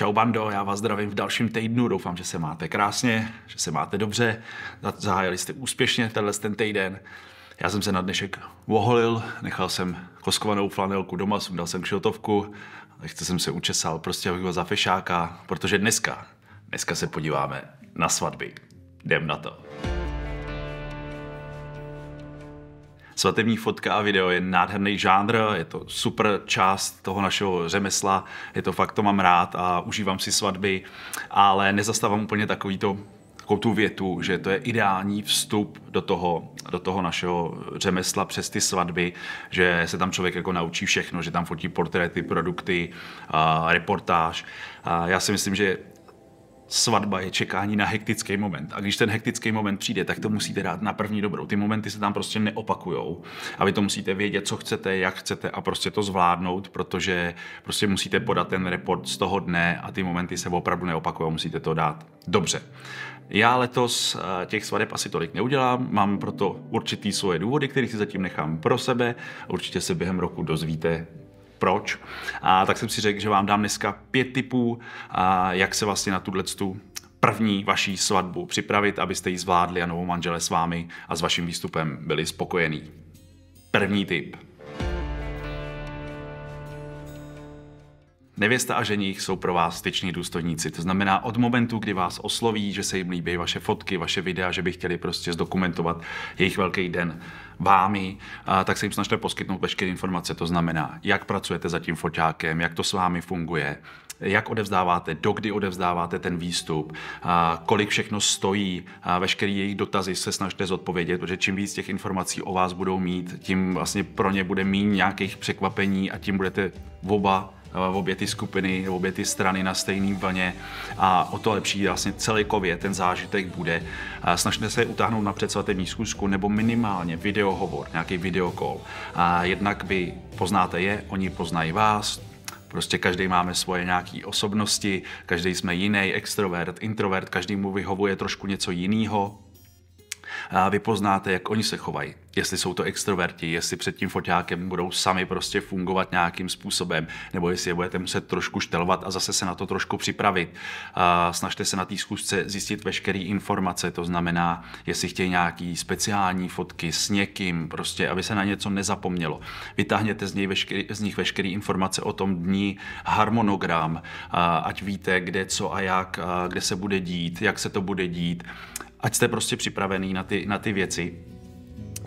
Čau bando, já vás zdravím v dalším týdnu, doufám, že se máte krásně, že se máte dobře, zahájili jste úspěšně tenhle ten týden. Já jsem se na dnešek oholil, nechal jsem koskovanou flanelku doma, sundal jsem kšiltovku, lehce jsem se učesal, prostě abych byl za fešáka, protože dneska, dneska se podíváme na svatby. Jdem na to. Svatební fotka a video je nádherný žánr, je to super část toho našeho řemesla, je to fakt, to mám rád a užívám si svatby, ale nezastávám úplně takový to takovou tu větu, že to je ideální vstup do toho, do toho našeho řemesla přes ty svatby, že se tam člověk jako naučí všechno, že tam fotí portréty, produkty, reportáž. já si myslím, že svatba je čekání na hektický moment. A když ten hektický moment přijde, tak to musíte dát na první dobrou. Ty momenty se tam prostě neopakujou. A vy to musíte vědět, co chcete, jak chcete a prostě to zvládnout, protože prostě musíte podat ten report z toho dne a ty momenty se opravdu neopakujou. musíte to dát dobře. Já letos eh, těch svadeb asi tolik neudělám, mám proto určitý svoje důvody, které si zatím nechám pro sebe. Určitě se během roku dozvíte, proč. A tak jsem si řekl, že vám dám dneska pět tipů, a jak se vlastně na tuhle tu první vaší svatbu připravit, abyste ji zvládli a novou manžele s vámi a s vaším výstupem byli spokojení. První tip. Nevěsta a ženich jsou pro vás styční důstojníci. To znamená, od momentu, kdy vás osloví, že se jim líbí vaše fotky, vaše videa, že by chtěli prostě zdokumentovat jejich velký den, vámi, tak se jim snažte poskytnout veškeré informace. To znamená, jak pracujete za tím foťákem, jak to s vámi funguje, jak odevzdáváte, dokdy odevzdáváte ten výstup, kolik všechno stojí, veškeré jejich dotazy se snažte zodpovědět, protože čím víc těch informací o vás budou mít, tím vlastně pro ně bude mít nějakých překvapení a tím budete oba obě ty skupiny, obě ty strany na stejné vlně a o to lepší vlastně celkově ten zážitek bude. Snažte se utáhnout na předsvatební schůzku nebo minimálně videohovor, nějaký videokol. Jednak vy poznáte je, oni poznají vás, Prostě každý máme svoje nějaké osobnosti, každý jsme jiný, extrovert, introvert, každému vyhovuje trošku něco jiného, vy poznáte, jak oni se chovají. Jestli jsou to extroverti, jestli před tím foťákem budou sami prostě fungovat nějakým způsobem, nebo jestli je budete muset trošku štelovat a zase se na to trošku připravit. Snažte se na té zkusce zjistit veškeré informace, to znamená, jestli chtějí nějaký speciální fotky s někým, prostě, aby se na něco nezapomnělo. Vytáhněte z, něj veškerý, z nich veškeré informace o tom dní, harmonogram, ať víte, kde co a jak, kde se bude dít, jak se to bude dít, ať jste prostě připravený na ty, na ty věci.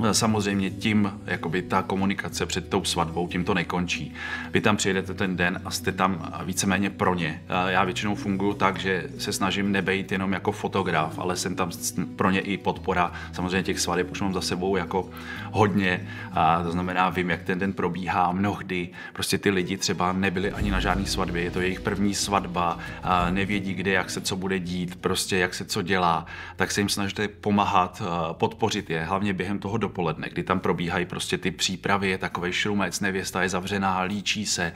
Eh, samozřejmě tím, jakoby ta komunikace před tou svatbou, tím to nekončí. Vy tam přijedete ten den a jste tam víceméně pro ně. Já většinou funguji tak, že se snažím nebejít jenom jako fotograf, ale jsem tam pro ně i podpora. Samozřejmě těch svadeb už mám za sebou jako hodně, a to znamená, vím, jak ten den probíhá mnohdy. Prostě ty lidi třeba nebyli ani na žádné svatbě, je to jejich první svatba, a nevědí, kde, jak se co bude dít, prostě jak se co dělá, tak se jim snažíte pomáhat, eh, podpořit je, hlavně během toho dopoledne, kdy tam probíhají prostě ty přípravy, je takový šrumec, nevěsta je zavřená, líčí se,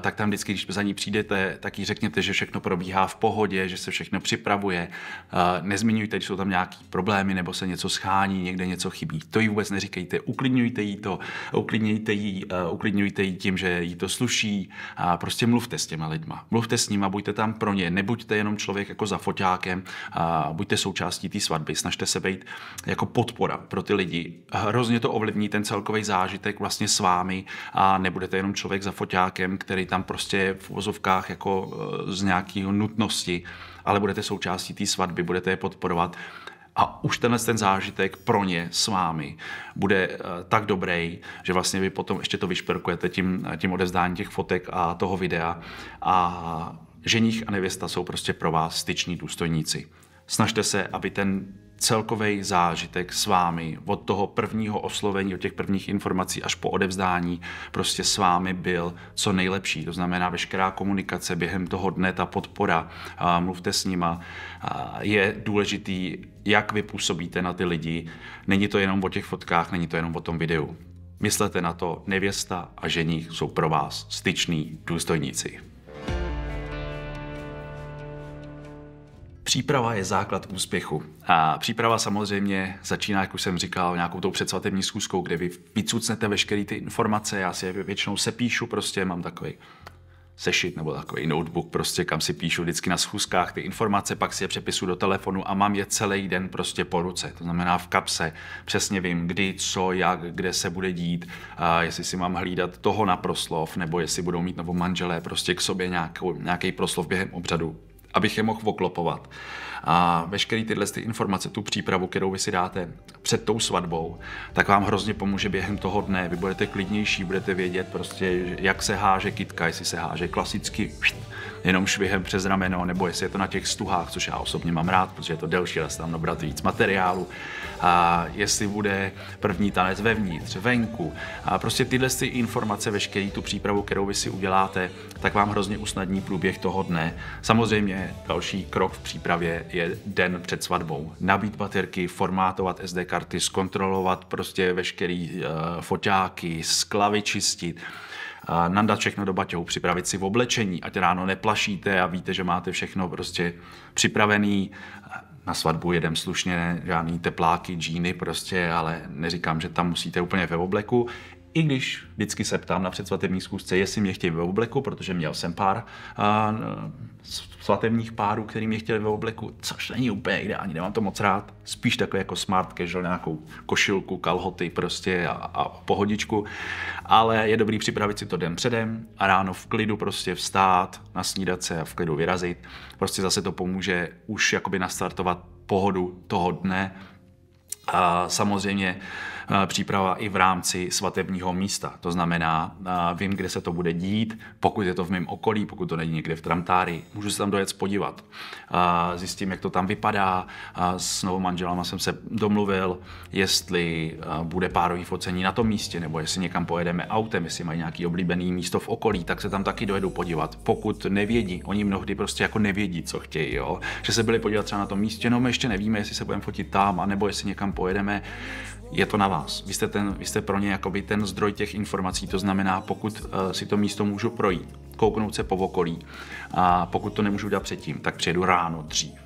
tak tam vždycky, když za ní přijdete, tak jí řekněte, že všechno probíhá v pohodě, že se všechno připravuje. Nezmiňujte, že jsou tam nějaké problémy nebo se něco schání, někde něco chybí. To jí vůbec neříkejte. Uklidňujte jí to, uklidňujte jí, uklidňujte jí tím, že jí to sluší. A prostě mluvte s těma lidma. Mluvte s nima, buďte tam pro ně. Nebuďte jenom člověk jako za foťákem, a buďte součástí té svatby. Snažte se být jako podpora pro ty lidi. Hrozně to ovlivní ten celkový zážitek vlastně s vámi a nebudete jenom člověk za foťákem, který tam prostě je v vozovkách jako eh, z nějakého nutnosti, ale budete součástí té svatby, budete je podporovat. A už tenhle ten zážitek pro ně s vámi bude eh, tak dobrý, že vlastně vy potom ještě to vyšperkujete tím, eh, tím odevzdáním těch fotek a toho videa. A ženich a nevěsta jsou prostě pro vás styční důstojníci. Snažte se, aby ten celkový zážitek s vámi od toho prvního oslovení, od těch prvních informací až po odevzdání prostě s vámi byl co nejlepší. To znamená veškerá komunikace během toho dne, ta podpora, mluvte s nima, je důležitý, jak vy působíte na ty lidi. Není to jenom o těch fotkách, není to jenom o tom videu. Myslete na to, nevěsta a ženich jsou pro vás styční důstojníci. Příprava je základ úspěchu. A příprava samozřejmě začíná, jak už jsem říkal, nějakou tou předsvatební zkuskou, kde vy vycucnete veškeré ty informace, já si je většinou sepíšu prostě, mám takový sešit nebo takový notebook, prostě kam si píšu vždycky na schůzkách ty informace, pak si je přepisu do telefonu a mám je celý den prostě po ruce. To znamená v kapse, přesně vím kdy, co, jak, kde se bude dít, a jestli si mám hlídat toho na proslov, nebo jestli budou mít novou manželé prostě k sobě nějakou, nějaký proslov během obřadu abych je mohl oklopovat. A veškeré tyhle ty informace, tu přípravu, kterou vy si dáte před tou svatbou, tak vám hrozně pomůže během toho dne. Vy budete klidnější, budete vědět prostě, jak se háže kytka, jestli se háže klasicky, jenom švihem přes rameno, nebo jestli je to na těch stuhách, což já osobně mám rád, protože je to delší, ale se tam nabrat víc materiálu. A jestli bude první tanec vevnitř, venku. A prostě tyhle ty informace, veškerý tu přípravu, kterou vy si uděláte, tak vám hrozně usnadní průběh toho dne. Samozřejmě další krok v přípravě je den před svatbou. Nabít baterky, formátovat SD karty, zkontrolovat prostě veškerý uh, foťáky, sklavy čistit nandat všechno do baťohu, připravit si v oblečení, ať ráno neplašíte a víte, že máte všechno prostě připravený. Na svatbu jedem slušně, žádný tepláky, džíny prostě, ale neříkám, že tam musíte úplně ve obleku i když vždycky se ptám na předsvatební zkusce, jestli mě chtějí ve obleku, protože měl jsem pár a, svatebních párů, který mě chtěli ve obleku, což není úplně ideální, nemám to moc rád. Spíš takové jako smart casual, nějakou košilku, kalhoty prostě a, a pohodičku. Ale je dobrý připravit si to den předem a ráno v klidu prostě vstát, nasnídat se a v klidu vyrazit. Prostě zase to pomůže už jakoby nastartovat pohodu toho dne. A samozřejmě Eh, příprava i v rámci svatebního místa. To znamená, eh, vím, kde se to bude dít, pokud je to v mém okolí, pokud to není někde v Tramtári, můžu se tam dojet podívat. Eh, zjistím, jak to tam vypadá. S novou manželama jsem se domluvil, jestli bude párový focení na tom místě, nebo jestli někam pojedeme autem, jestli mají nějaký oblíbený místo v okolí, tak se tam taky dojedu podívat. Pokud nevědí, oni mnohdy prostě jako nevědí, co chtějí, jo? že se byli podívat třeba na tom místě, no my ještě nevíme, jestli se budeme fotit tam, anebo jestli někam pojedeme je to na vás. Vy jste, ten, vy jste pro ně jakoby ten zdroj těch informací, to znamená, pokud eh, si to místo můžu projít, kouknout se po okolí, a pokud to nemůžu dělat předtím, tak přijedu ráno dřív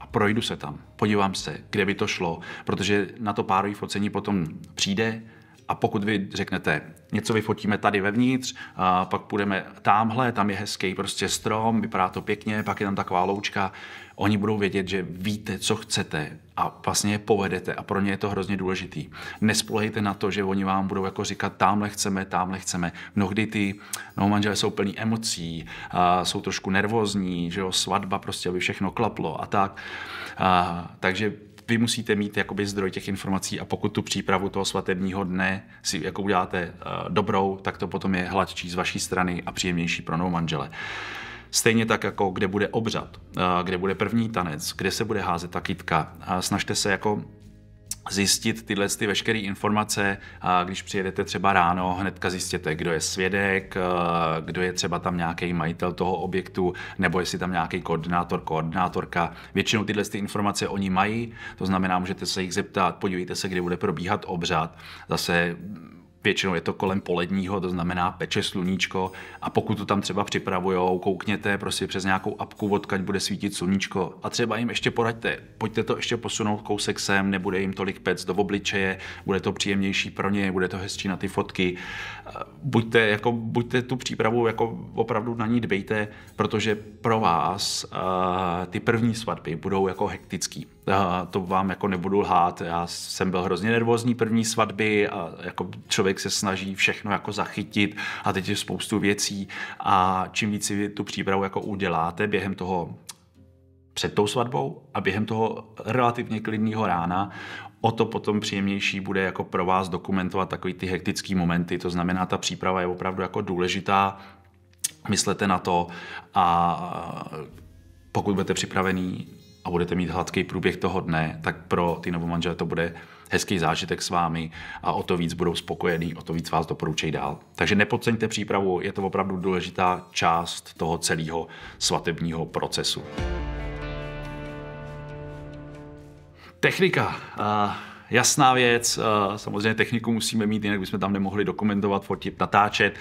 a projdu se tam, podívám se, kde by to šlo, protože na to párový focení potom přijde a pokud vy řeknete, něco vyfotíme tady vevnitř, a pak půjdeme tamhle, tam je hezký prostě strom, vypadá to pěkně, pak je tam taková loučka, oni budou vědět, že víte, co chcete a vlastně je povedete a pro ně je to hrozně důležitý. Nespolejte na to, že oni vám budou jako říkat, tamhle chceme, tamhle chceme. Mnohdy ty no, manželé jsou plní emocí, a jsou trošku nervózní, že jo, svatba prostě, aby všechno klaplo a tak. A, takže vy musíte mít jakoby zdroj těch informací a pokud tu přípravu toho svatebního dne si jako uděláte uh, dobrou, tak to potom je hladčí z vaší strany a příjemnější pro novou manžele. Uh, Stejně tak jako kde bude obřad, eh, kde bude první tanec, kde se bude házet ta kytka. Snažte se jako zjistit tyhle ty veškeré informace, když přijedete třeba ráno, hnedka zjistěte, kdo je svědek, eh, kdo je třeba tam nějaký majitel toho objektu, nebo jestli tam nějaký koordinátor, koordinátorka. Většinou tyhle ty informace oni mají, to znamená, můžete se jich zeptat, podívejte se, kde bude probíhat obřad, zase Většinou je to kolem poledního, to znamená peče sluníčko a pokud to tam třeba připravujou, koukněte prostě přes nějakou apku, odkaď bude svítit sluníčko a třeba jim ještě poraďte, pojďte to ještě posunout kousek sem, nebude jim tolik pec do obličeje, bude to příjemnější pro ně, bude to hezčí na ty fotky buďte, jako, buďte tu přípravu, jako opravdu na ní dbejte, protože pro vás uh, ty první svatby budou jako hektický. Uh, to vám jako nebudu lhát, já jsem byl hrozně nervózní první svatby a jako člověk se snaží všechno jako zachytit a teď je spoustu věcí a čím víc si tu přípravu jako uděláte během toho před tou svatbou a během toho relativně klidného rána o to potom příjemnější bude jako pro vás dokumentovat takový ty hektický momenty, to znamená ta příprava je opravdu jako důležitá, myslete na to a pokud budete připravený a budete mít hladký průběh toho dne, tak pro ty novomanžele to bude hezký zážitek s vámi a o to víc budou spokojení, o to víc vás doporučejí dál. Takže nepodceňte přípravu, je to opravdu důležitá část toho celého svatebního procesu. Technika. Jasná věc, samozřejmě techniku musíme mít, jinak bychom tam nemohli dokumentovat, fotit, natáčet.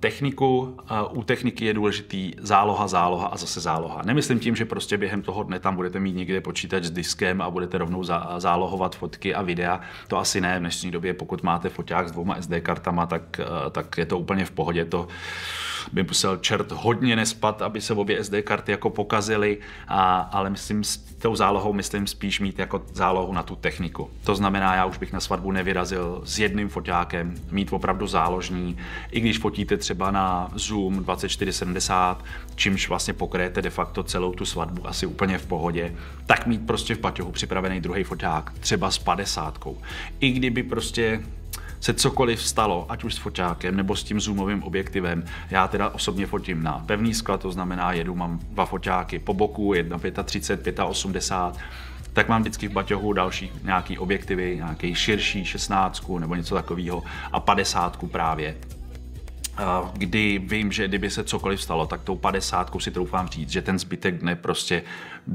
Techniku, u techniky je důležitý záloha, záloha a zase záloha. Nemyslím tím, že prostě během toho dne tam budete mít někde počítač s diskem a budete rovnou zálohovat fotky a videa. To asi ne v dnešní době, pokud máte foťák s dvouma SD kartama, tak, tak je to úplně v pohodě, to by musel čert hodně nespat, aby se obě SD karty jako pokazily, a, ale myslím s tou zálohou myslím spíš mít jako zálohu na tu techniku. To znamená, já už bych na svatbu nevyrazil s jedným foťákem, mít opravdu záložní, i když fotíte třeba na Zoom 2470, čímž vlastně pokryjete de facto celou tu svatbu asi úplně v pohodě, tak mít prostě v paťohu připravený druhý foťák, třeba s padesátkou. I kdyby prostě se cokoliv stalo, ať už s foťákem nebo s tím zoomovým objektivem. Já teda osobně fotím na pevný sklad, to znamená jedu, mám dva foťáky po boku, jedna 35, 85, tak mám vždycky v baťohu další nějaký objektivy, nějaký širší 16 nebo něco takového a 50 právě kdy vím, že kdyby se cokoliv stalo, tak tou 50 si troufám říct, že ten zbytek dne prostě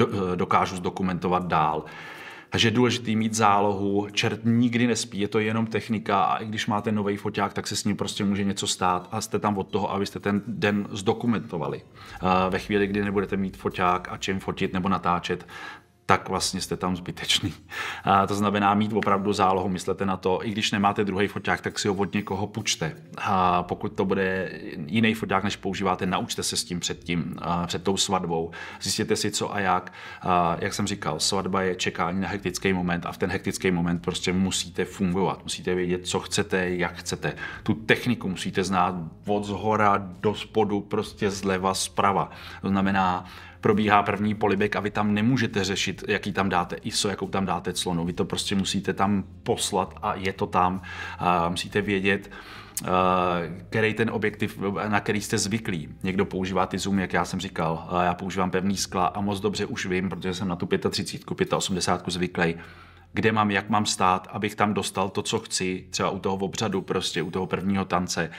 eh, dokážu zdokumentovat dál takže je důležité mít zálohu. Čert nikdy nespí, je to jenom technika a i když máte nový foťák, tak se s ním prostě může něco stát a jste tam od toho, abyste ten den zdokumentovali. Eh, ve chvíli, kdy nebudete mít foťák a čím fotit nebo natáčet, tak vlastně jste tam zbytečný. A to znamená mít opravdu zálohu, myslete na to, i když nemáte druhý foťák, tak si ho od někoho půjčte. A pokud to bude jiný foťák, než používáte, naučte se s tím před, tím, před tou svatbou. Zjistěte si, co a jak. A jak jsem říkal, svatba je čekání na hektický moment a v ten hektický moment prostě musíte fungovat. Musíte vědět, co chcete, jak chcete. Tu techniku musíte znát od zhora do spodu, prostě zleva, zprava. To znamená, probíhá první polibek a vy tam nemůžete řešit, jaký tam dáte ISO, jakou tam dáte clonu. Vy to prostě musíte tam poslat a je to tam. musíte vědět, eh, který ten objektiv, na který jste zvyklí. Někdo používá ty zoom, jak já jsem říkal, já používám pevný skla a moc dobře už vím, protože jsem na tu 35, 85 zvyklý, kde mám, jak mám stát, abych tam dostal to, co chci, třeba u toho obřadu, prostě u toho prvního tance.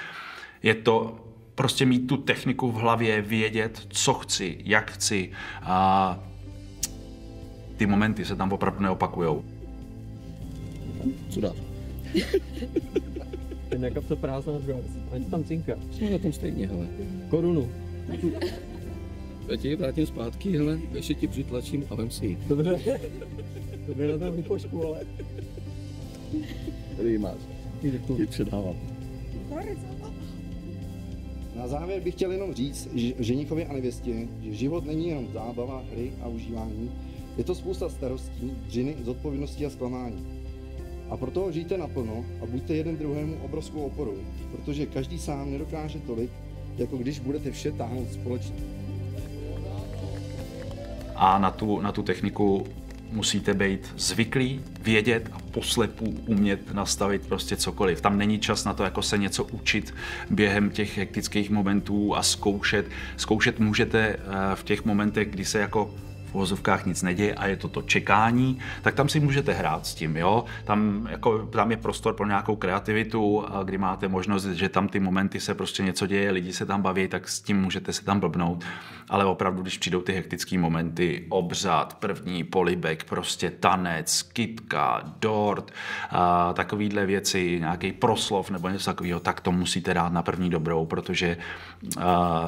Je to prostě mít tu techniku v hlavě, vědět, co chci, jak chci a ty momenty se tam opravdu neopakujou. Co dá? Ten jaká to prázdná druhá. Ani tam cinka. Jsme na tom stejně, hele. Korunu. Já ti vrátím zpátky, hele, ještě ti přitlačím a vem si ji. Dobře. To na tom vypošku, ale. Tady ji máš. Ti předávám. Horizont. Na závěr bych chtěl jenom říct že ženichovi a nevěstě, že život není jenom zábava, hry a užívání, je to spousta starostí, dřiny, zodpovědností a zklamání. A proto žijte naplno a buďte jeden druhému obrovskou oporou, protože každý sám nedokáže tolik, jako když budete vše táhnout společně. A na tu, na tu techniku musíte být zvyklí, vědět a poslepu umět nastavit prostě cokoliv. Tam není čas na to, jako se něco učit během těch hektických momentů a zkoušet. Zkoušet můžete eh, v těch momentech, kdy se jako v uvozovkách nic neděje a je to to čekání, tak tam si můžete hrát s tím, jo. Tam, jako, tam je prostor pro nějakou kreativitu, kdy máte možnost, že tam ty momenty se prostě něco děje, lidi se tam baví, tak s tím můžete se tam blbnout. Ale opravdu, když přijdou ty hektické momenty, obřad, první polibek, prostě tanec, kitka, dort, a takovýhle věci, nějaký proslov nebo něco takového, tak to musíte dát na první dobrou, protože a,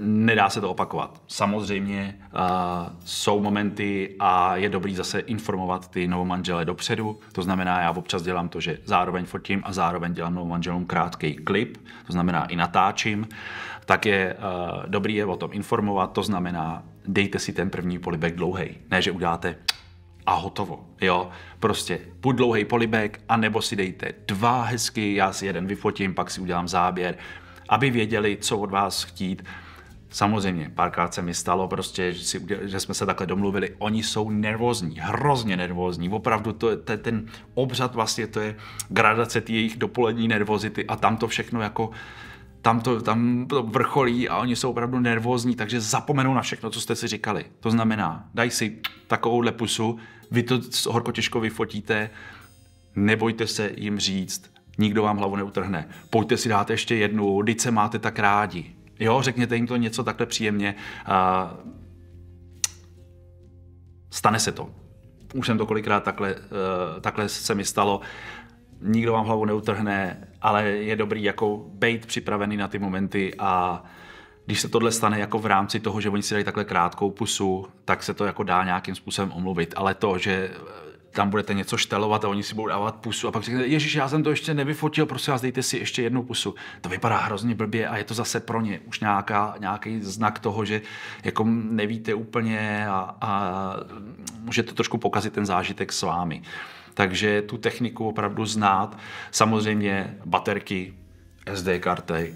nedá se to opakovat. Samozřejmě a, jsou momenty a je dobrý zase informovat ty novomanžele dopředu. To znamená, já občas dělám to, že zároveň fotím a zároveň dělám novomanželům krátký klip, to znamená i natáčím. Tak je uh, dobrý je o tom informovat, to znamená, dejte si ten první polibek dlouhý. Ne, že udáte a hotovo. Jo, prostě buď dlouhý polibek, anebo si dejte dva hezky, já si jeden vyfotím, pak si udělám záběr, aby věděli, co od vás chtít, Samozřejmě, párkrát se mi stalo prostě, že, si, že jsme se takhle domluvili. Oni jsou nervózní, hrozně nervózní. Opravdu to, to, ten obřad vlastně to je gradace té jejich dopolední nervozity a tam to všechno jako tam to, tam to vrcholí a oni jsou opravdu nervózní, takže zapomenou na všechno, co jste si říkali. To znamená, daj si takovouhle pusu, vy to horko těžko vyfotíte, nebojte se jim říct, nikdo vám hlavu neutrhne. Pojďte si dát ještě jednu, teď se máte tak rádi. Jo, řekněte jim to něco takhle příjemně. A stane se to. Už jsem to kolikrát takhle, eh, takhle se mi stalo. Nikdo vám hlavu neutrhne, ale je dobrý jako být připravený na ty momenty a když se tohle stane jako v rámci toho, že oni si dají takhle krátkou pusu, tak se to jako dá nějakým způsobem omluvit. Ale to, že tam budete něco štelovat a oni si budou dávat pusu a pak řeknete, Ježíš, já jsem to ještě nevyfotil, prosím vás, dejte si ještě jednu pusu. To vypadá hrozně blbě a je to zase pro ně už nějaká, nějaký znak toho, že jako nevíte úplně a, a může to trošku pokazit ten zážitek s vámi. Takže tu techniku opravdu znát. Samozřejmě baterky, SD karty,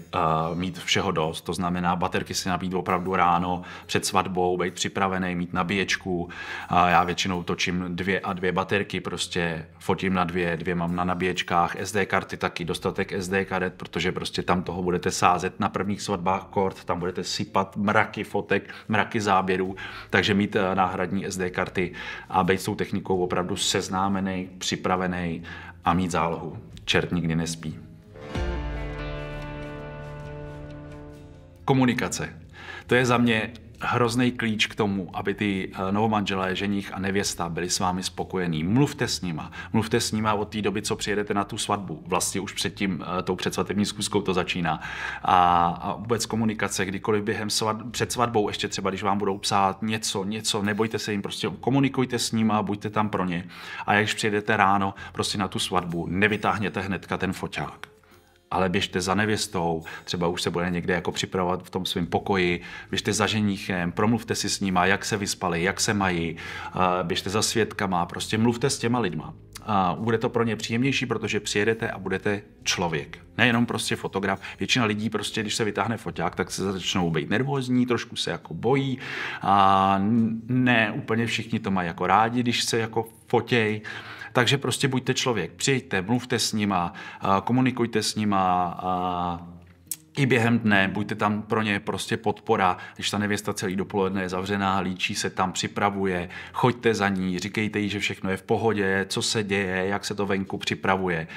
uh, mít všeho dost, to znamená baterky si nabít opravdu ráno, před svatbou, být připravený, mít nabíječku. Uh, já většinou točím dvě a dvě baterky, prostě fotím na dvě, dvě mám na nabíječkách, SD karty taky, dostatek SD karet, protože prostě tam toho budete sázet na prvních svatbách kort, tam budete sypat mraky fotek, mraky záběrů, takže mít uh, náhradní SD karty a být s tou technikou opravdu seznámený, připravený a mít zálohu. Čert nikdy nespí. komunikace. To je za mě hrozný klíč k tomu, aby ty eh, novomanželé, ženich a nevěsta byli s vámi spokojení. Mluvte s nima. Mluvte s nima od té doby, co přijedete na tu svatbu. Vlastně už před tím, eh, tou předsvatební zkuskou to začíná. A, a vůbec komunikace, kdykoliv během svat, před svatbou, ještě třeba, když vám budou psát něco, něco, nebojte se jim, prostě komunikujte s nima, buďte tam pro ně. A když přijedete ráno, prostě na tu svatbu, nevytáhněte hnedka ten foťák ale běžte za nevěstou, třeba už se bude někde jako připravovat v tom svém pokoji, běžte za ženichem, promluvte si s nima, jak se vyspali, jak se mají, běžte za svědkama, prostě mluvte s těma lidma. A bude to pro ně příjemnější, protože přijedete a budete člověk. Nejenom prostě fotograf. Většina lidí prostě, když se vytáhne foták, tak se začnou být nervózní, trošku se jako bojí a ne úplně všichni to mají jako rádi, když se jako fotěj. Takže prostě buďte člověk, přijďte, mluvte s nima, komunikujte s nima, i během dne, buďte tam pro ně prostě podpora, když ta nevěsta celý dopoledne je zavřená, líčí se tam, připravuje, choďte za ní, říkejte jí, že všechno je v pohodě, co se děje, jak se to venku připravuje.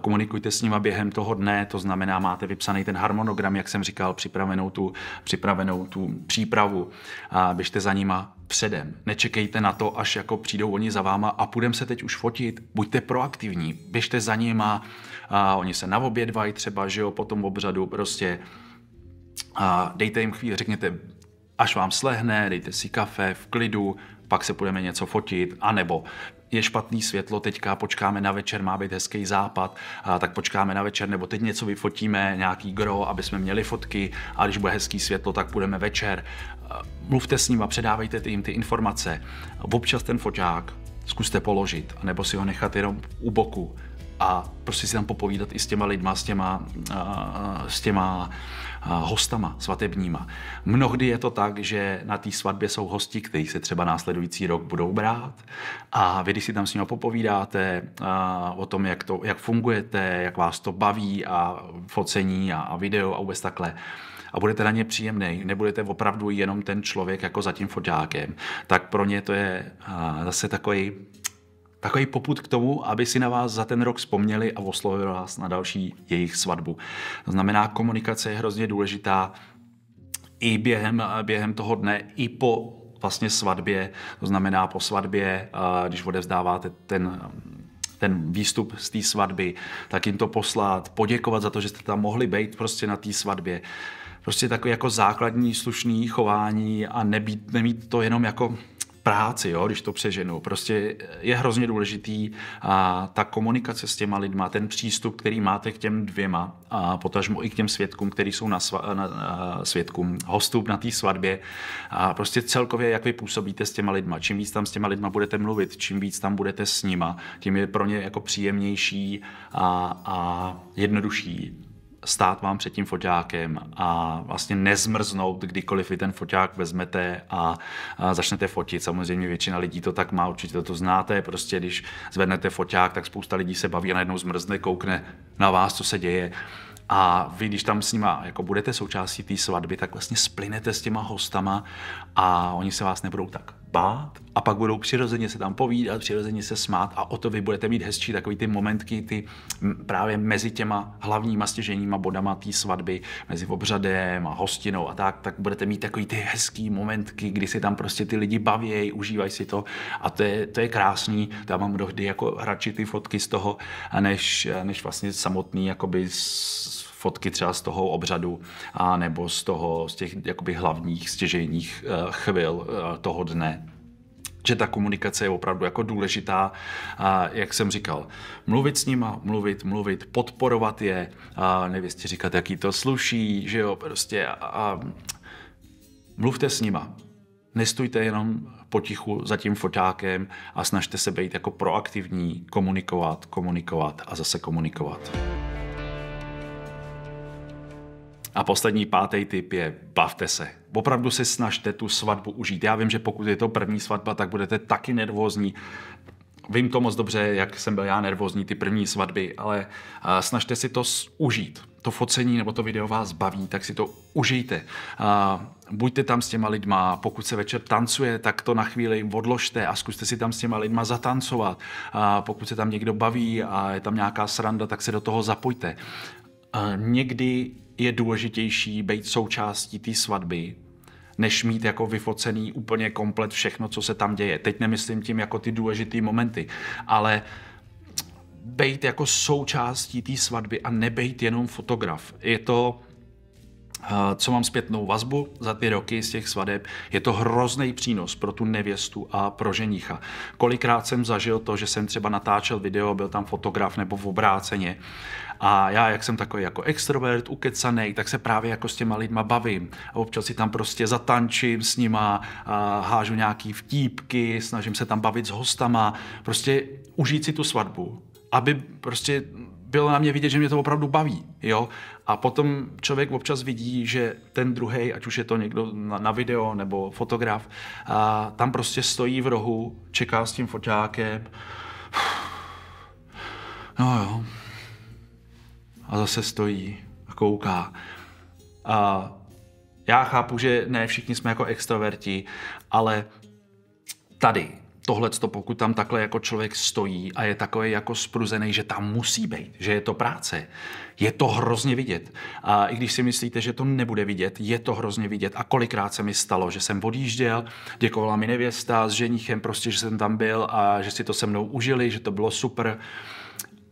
komunikujte s nima během toho dne, to znamená, máte vypsaný ten harmonogram, jak jsem říkal, připravenou tu, připravenou tu přípravu a běžte za nima předem. Nečekejte na to, až jako přijdou oni za váma a půjdeme se teď už fotit. Buďte proaktivní, běžte za nima, a oni se naobědvají třeba, že jo, po tom obřadu prostě a dejte jim chvíli, řekněte, až vám slehne, dejte si kafe v klidu, pak se budeme něco fotit, anebo je špatný světlo, teďka počkáme na večer, má být hezký západ, a tak počkáme na večer, nebo teď něco vyfotíme, nějaký gro, aby jsme měli fotky a když bude hezký světlo, tak půjdeme večer. Mluvte s ním a předávejte jim ty informace. Občas ten foťák zkuste položit, nebo si ho nechat jenom u boku, a prostě si tam popovídat i s těma lidma, s těma, s těma hostama svatebníma. Mnohdy je to tak, že na té svatbě jsou hosti, kteří se třeba následující rok budou brát a vy, když si tam s nimi popovídáte o tom, jak, to, jak fungujete, jak vás to baví a focení a, a video a vůbec takhle, a budete na ně příjemný, nebudete opravdu jenom ten člověk jako za tím foťákem, tak pro ně to je zase takový takový poput k tomu, aby si na vás za ten rok vzpomněli a oslovili vás na další jejich svatbu. To znamená, komunikace je hrozně důležitá i během, během toho dne, i po vlastně svatbě, to znamená po svatbě, když odevzdáváte ten ten výstup z té svatby, tak jim to poslat, poděkovat za to, že jste tam mohli být prostě na té svatbě. Prostě takové jako základní slušné chování a nebýt, nemít to jenom jako práci, jo, když to přeženu. Prostě je hrozně důležitý a ta komunikace s těma lidma, ten přístup, který máte k těm dvěma a potažmo i k těm svědkům, který jsou na, sva, na, svědkům, hostům na té svatbě a prostě celkově, jak vy působíte s těma lidma. Čím víc tam s těma lidma budete mluvit, čím víc tam budete s nima, tím je pro ně jako příjemnější a, a jednodušší stát vám před tím foťákem a vlastně nezmrznout, kdykoliv vy ten foťák vezmete a, a začnete fotit. Samozřejmě většina lidí to tak má, určitě to, to znáte. Prostě když zvednete foťák, tak spousta lidí se baví a najednou zmrzne, koukne na vás, co se děje. A vy, když tam s nima jako budete součástí té svatby, tak vlastně splynete s těma hostama a oni se vás nebudou tak bát a pak budou přirozeně se tam povídat, přirozeně se smát a o to vy budete mít hezčí takový ty momentky, ty právě mezi těma hlavníma stěženíma bodama té svatby, mezi obřadem a hostinou a tak, tak budete mít takový ty hezký momentky, kdy si tam prostě ty lidi baví, užívají si to a to je, to je krásný, já mám dohdy jako radši ty fotky z toho, než, než vlastně samotný jakoby s, fotky třeba z toho obřadu a nebo z toho, z těch jakoby hlavních stěžejních eh, chvil eh, toho dne že ta komunikace je opravdu jako důležitá, a jak jsem říkal, mluvit s nima, mluvit, mluvit, podporovat je, a nevěstě říkat, jaký to sluší, že jo, prostě a, a mluvte s nima. Nestujte jenom potichu za tím foťákem a snažte se být jako proaktivní, komunikovat, komunikovat a zase komunikovat. A poslední pátý tip je bavte se. Opravdu si snažte tu svatbu užít. Já vím, že pokud je to první svatba, tak budete taky nervózní. Vím to moc dobře, jak jsem byl já nervózní ty první svatby, ale snažte si to užít. To focení nebo to video vás baví, tak si to užijte. Buďte tam s těma lidma, pokud se večer tancuje, tak to na chvíli odložte a zkuste si tam s těma lidma zatancovat. Pokud se tam někdo baví a je tam nějaká sranda, tak se do toho zapojte. Někdy je důležitější být součástí té svatby, než mít jako vyfocený úplně komplet všechno, co se tam děje. Teď nemyslím tím jako ty důležité momenty, ale být jako součástí té svatby a nebejt jenom fotograf. Je to, co mám zpětnou vazbu za ty roky z těch svadeb, je to hrozný přínos pro tu nevěstu a pro ženicha. Kolikrát jsem zažil to, že jsem třeba natáčel video, byl tam fotograf nebo v obráceně a já, jak jsem takový jako extrovert, ukecaný, tak se právě jako s těma lidma bavím. A občas si tam prostě zatančím s nima, a hážu nějaký vtípky, snažím se tam bavit s hostama, prostě užít si tu svatbu, aby prostě bylo na mě vidět, že mě to opravdu baví. Jo? A potom člověk občas vidí, že ten druhý, ať už je to někdo na, na video nebo fotograf, a tam prostě stojí v rohu, čeká s tím foťákem. No jo. A zase stojí a kouká. A já chápu, že ne všichni jsme jako extroverti, ale tady tohle, pokud tam takhle jako člověk stojí a je takový jako spruzený, že tam musí být, že je to práce, je to hrozně vidět. A i když si myslíte, že to nebude vidět, je to hrozně vidět. A kolikrát se mi stalo, že jsem odjížděl, děkovala mi nevěsta s ženichem, prostě, že jsem tam byl a že si to se mnou užili, že to bylo super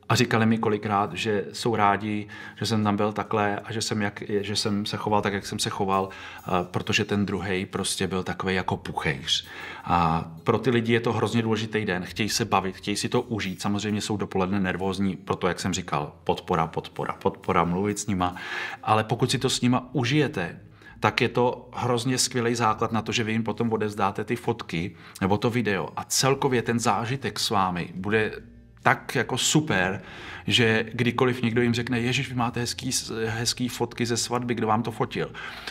a říkali mi kolikrát, že jsou rádi, že jsem tam byl takhle a že jsem, jak, že jsem se choval tak, jak jsem se choval, eh, protože ten druhý prostě byl takový jako puchejř. A pro ty lidi je to hrozně důležitý den, chtějí se bavit, chtějí si to užít, samozřejmě jsou dopoledne nervózní, proto, jak jsem říkal, podpora, podpora, podpora, mluvit s nima, ale pokud si to s nima užijete, tak je to hrozně skvělý základ na to, že vy jim potom odevzdáte ty fotky nebo to video a celkově ten zážitek s vámi bude tak jako super, že kdykoliv někdo jim řekne, Ježíš, vy máte hezký, hezký fotky ze svatby, kdo vám to fotil.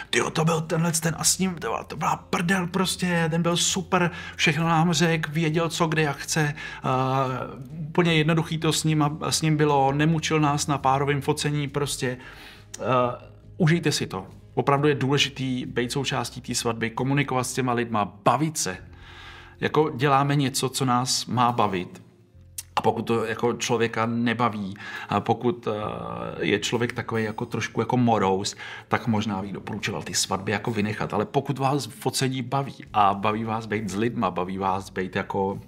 Ty to byl tenhle ten a s ním to byla, to byla prdel prostě, ten byl super, všechno nám řekl, věděl co, kde, jak chce. Uh, úplně jednoduchý to s ním, s ním bylo, nemučil nás na párovém focení, prostě uh, užijte si to. Opravdu je důležitý být součástí té svatby, komunikovat s těma lidma, bavit se. Jako děláme něco, co nás má bavit, a pokud to jako člověka nebaví, a pokud eh, je člověk takový jako trošku jako morous, tak možná bych doporučoval ty svatby jako vynechat. Ale pokud vás focení baví a baví vás být s lidma, baví vás být jako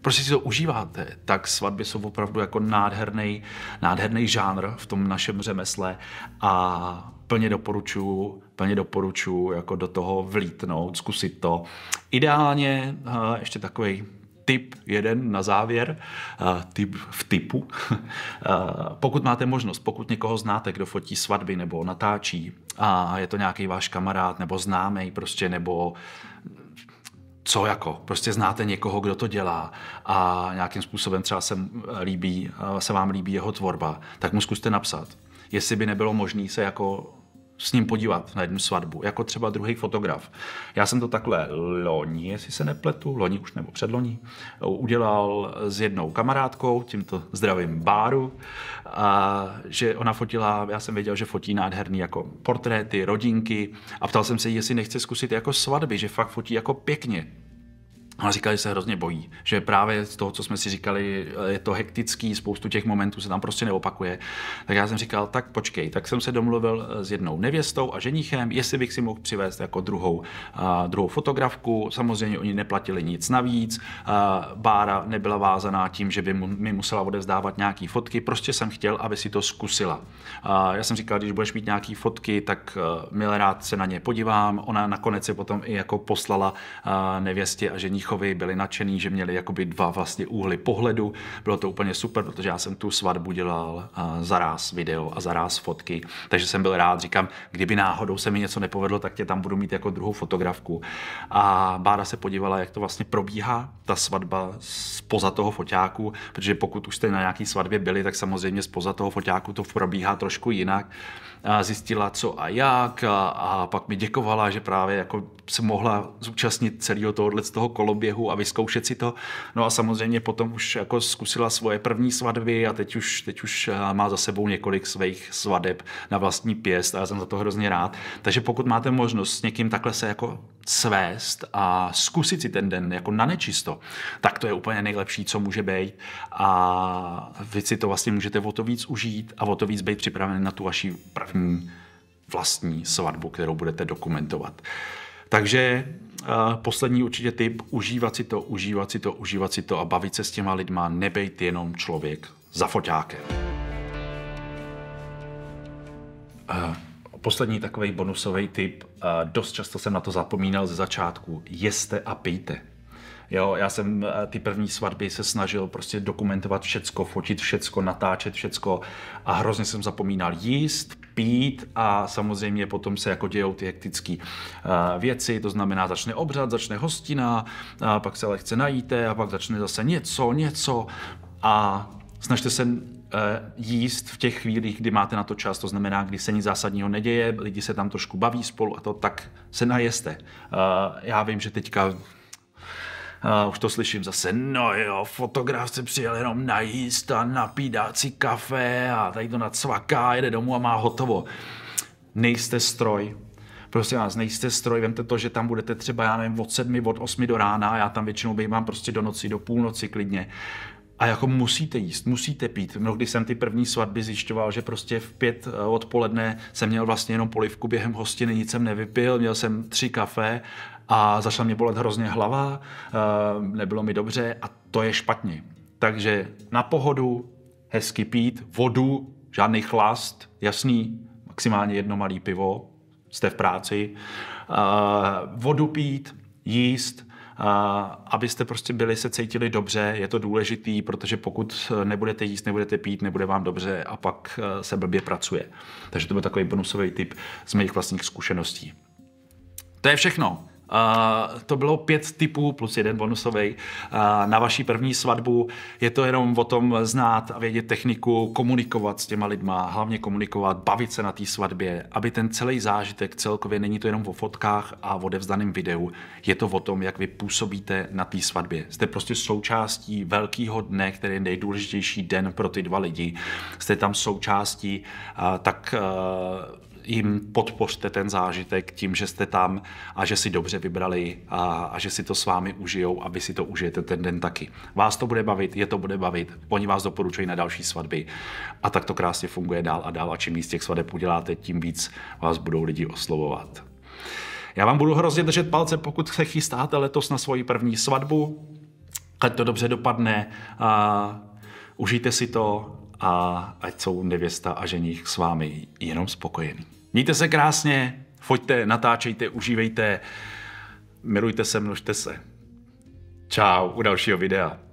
prostě si to užíváte, tak svatby jsou opravdu jako nádherný, nádherný žánr v tom našem řemesle a plně doporučuju, plně doporučuju jako do toho vlítnout, zkusit to. Ideálně eh, ještě takový tip jeden na závěr, tip v typu. Pokud máte možnost, pokud někoho znáte, kdo fotí svatby nebo natáčí a je to nějaký váš kamarád nebo známý prostě nebo co jako, prostě znáte někoho, kdo to dělá a nějakým způsobem třeba se, líbí, se vám líbí jeho tvorba, tak mu zkuste napsat. Jestli by nebylo možné se jako s ním podívat na jednu svatbu, jako třeba druhý fotograf. Já jsem to takhle loni, jestli se nepletu, loni už nebo předloni, udělal s jednou kamarádkou, tímto zdravím Báru, a že ona fotila, já jsem věděl, že fotí nádherný jako portréty, rodinky a ptal jsem se jí, jestli nechce zkusit jako svatby, že fakt fotí jako pěkně, Ona říkala, že se hrozně bojí, že právě z toho, co jsme si říkali, je to hektický, spoustu těch momentů se tam prostě neopakuje. Tak já jsem říkal, tak počkej, tak jsem se domluvil eh, s jednou nevěstou a ženichem, jestli bych si mohl přivést jako druhou, a, eh, druhou fotografku. Samozřejmě oni neplatili nic navíc, a, eh, Bára nebyla vázaná tím, že by mu, mi musela odevzdávat nějaké fotky, prostě jsem chtěl, aby si to zkusila. A, já jsem říkal, když budeš mít nějaké fotky, tak milé rád se na ně podívám. Ona nakonec se potom i jako poslala a, nevěstě a ženich Vítchovi byli nadšený, že měli jakoby dva vlastně úhly pohledu. Bylo to úplně super, protože já jsem tu svatbu dělal za ráz video a za ráz fotky, takže jsem byl rád, říkám, kdyby náhodou se mi něco nepovedlo, tak tě tam budu mít jako druhou fotografku. A Bára se podívala, jak to vlastně probíhá, ta svatba spoza toho foťáku, protože pokud už jste na nějaký svatbě byli, tak samozřejmě spoza toho foťáku to probíhá trošku jinak zjistila co a jak a, a pak mi děkovala, že právě jako se mohla zúčastnit celého tohohle z toho koloběhu a vyzkoušet si to. No a samozřejmě potom už jako zkusila svoje první svatby a teď už, teď už má za sebou několik svých svadeb na vlastní pěst a já jsem za to hrozně rád. Takže pokud máte možnost s někým takhle se jako svést a zkusit si ten den jako na nečisto, tak to je úplně nejlepší, co může být a vy si to vlastně můžete o to víc užít a o to víc být připravený na tu vaši první abstraktní vlastní svatbu, kterou budete dokumentovat. Takže eh, poslední určitě tip užívat si to, užívat si to, užívat si to a bavit se s těma lidma, nebejt jenom člověk za foťákem. Eh, poslední takový bonusový tip, eh, dost často jsem na to zapomínal ze začátku, jeste a pijte. Jo, já jsem eh, ty první svatby se snažil prostě dokumentovat všecko, fotit všecko, natáčet všecko a hrozně jsem zapomínal jíst, pít a samozřejmě potom se jako dějou ty hektické eh, věci, to znamená začne obřad, začne hostina, a pak se lehce najíte a pak začne zase něco, něco a snažte se eh, jíst v těch chvílích, kdy máte na to čas, to znamená, kdy se nic zásadního neděje, lidi se tam trošku baví spolu a to, tak se najeste. Já vím, že teďka a už to slyším zase, no jo, fotograf se přijel jenom najíst a napít, dát si kafe a tady to nadsvaká, jede domů a má hotovo. Nejste stroj, prosím vás, nejste stroj, vemte to, že tam budete třeba, já nevím, od sedmi, od osmi do rána a já tam většinou bývám prostě do noci, do půlnoci klidně. A jako musíte jíst, musíte pít. Mnohdy jsem ty první svatby zjišťoval, že prostě v pět eh, odpoledne jsem měl vlastně jenom polivku během hostiny, nic jsem nevypil, měl jsem tři kafe a začala mě bolet hrozně hlava, eh, nebylo mi dobře a to je špatně. Takže na pohodu, hezky pít, vodu, žádný chlast, jasný, maximálně jedno malé pivo, jste v práci, eh, vodu pít, jíst, eh, abyste prostě byli, se cítili dobře, je to důležitý, protože pokud nebudete jíst, nebudete pít, nebude vám dobře a pak se blbě pracuje. Takže to byl takový bonusový tip z mých vlastních zkušeností. To je všechno. A to bylo pět typů plus jeden bonusový na vaší první svatbu. Je to jenom o tom znát a vědět techniku, komunikovat s těma lidma, hlavně komunikovat, bavit se na té svatbě, aby ten celý zážitek celkově není to jenom o fotkách a o odevzdaném videu. Je to o tom, jak vy působíte na té svatbě. Jste prostě součástí velkého dne, který je nejdůležitější den pro ty dva lidi. Jste tam součástí, tak jim podpořte ten zážitek tím, že jste tam a že si dobře vybrali a, a že si to s vámi užijou a vy si to užijete ten den taky. Vás to bude bavit, je to bude bavit, oni vás doporučují na další svatby a tak to krásně funguje dál a dál a čím víc těch svadeb uděláte, tím víc vás budou lidi oslovovat. Já vám budu hrozně držet palce, pokud se chystáte letos na svoji první svatbu, ať to dobře dopadne, a užijte si to a ať jsou nevěsta a ženich s vámi jenom spokojený. Mějte se krásně, foďte, natáčejte, užívejte, milujte se, množte se. Čau u dalšího videa.